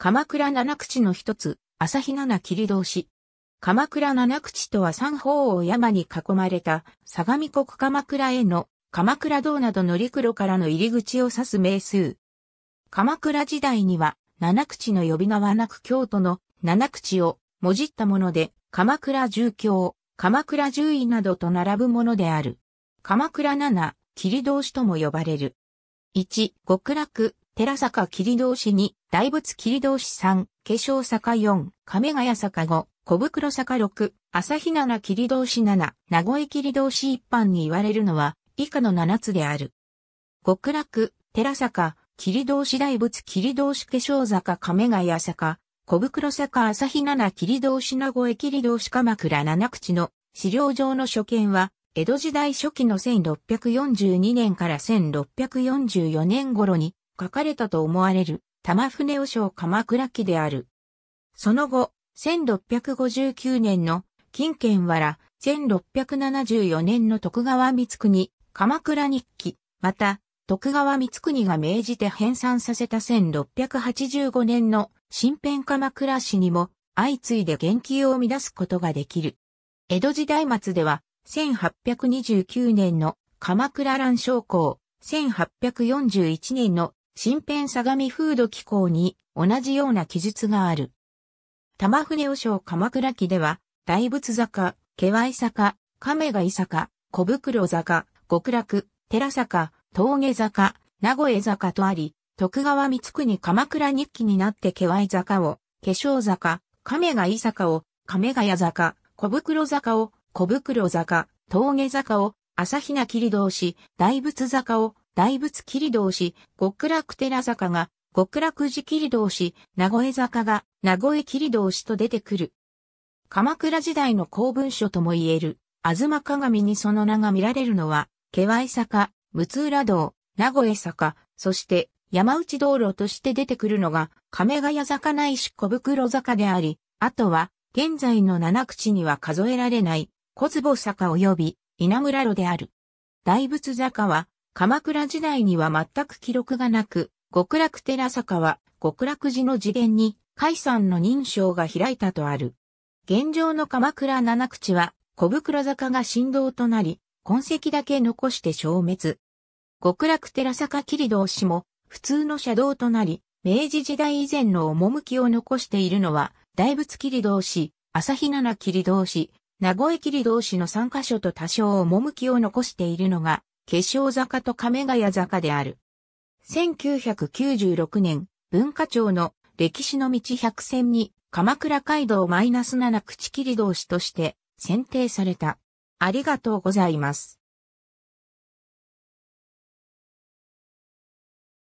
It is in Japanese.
鎌倉七口の一つ、朝日七切通し。鎌倉七口とは三方を山に囲まれた相模国鎌倉への鎌倉道などの陸路からの入り口を指す名数。鎌倉時代には七口の呼び名はなく京都の七口をもじったもので鎌倉十京、鎌倉十位などと並ぶものである。鎌倉七、切通しとも呼ばれる。1、極楽、寺坂切通市2、大仏切通市3、化粧坂4、亀ヶ谷坂5、小袋坂6、朝日七切通市7、名古屋切通市一般に言われるのは、以下の7つである。極楽、寺坂、切通市大仏切通市化粧坂亀ヶ谷坂、小袋坂朝日七切通市名古屋切通市鎌倉七口の資料上の所見は、江戸時代初期の1642年から1644年頃に書かれたと思われる玉船和尚鎌倉記である。その後、1659年の金券わら、1674年の徳川光国、鎌倉日記、また、徳川光国が命じて編纂させた1685年の新編鎌倉史にも相次いで言及を生み出すことができる。江戸時代末では1829年の鎌倉乱将校、1841年の新編相模風土機構に同じような記述がある。玉船和尚鎌倉記では、大仏坂、毛わ坂、亀貝坂、小袋坂、極楽、寺坂、峠坂、名古屋坂とあり、徳川光国鎌倉日記になって毛わ坂を、化粧坂、亀貝坂を、亀ヶ谷坂、小袋坂を、小袋坂、峠坂を、朝日奈切通し、大仏坂を、大仏切通し、極楽寺坂が、極楽寺切通し、名古屋坂が、名古屋切通しと出てくる。鎌倉時代の公文書とも言える、あずま鏡にその名が見られるのは、毛イ坂、六浦道、名古屋坂、そして山内道路として出てくるのが、亀ヶ谷坂ないし小袋坂であり、あとは、現在の七口には数えられない、小坪坂及び稲村路である。大仏坂は、鎌倉時代には全く記録がなく、極楽寺坂は極楽寺の次元に海山の認証が開いたとある。現状の鎌倉七口は小袋坂が振動となり、痕跡だけ残して消滅。極楽寺坂切道士も普通の車道となり、明治時代以前の趣を残しているのは、大仏切道士、朝日奈々切道士、名古屋切道士の3カ所と多少趣を残しているのが、化粧坂と亀ヶ谷坂である。1996年、文化庁の歴史の道百選に鎌倉街道マイナス -7 口切り同士として選定された。ありがとうございます。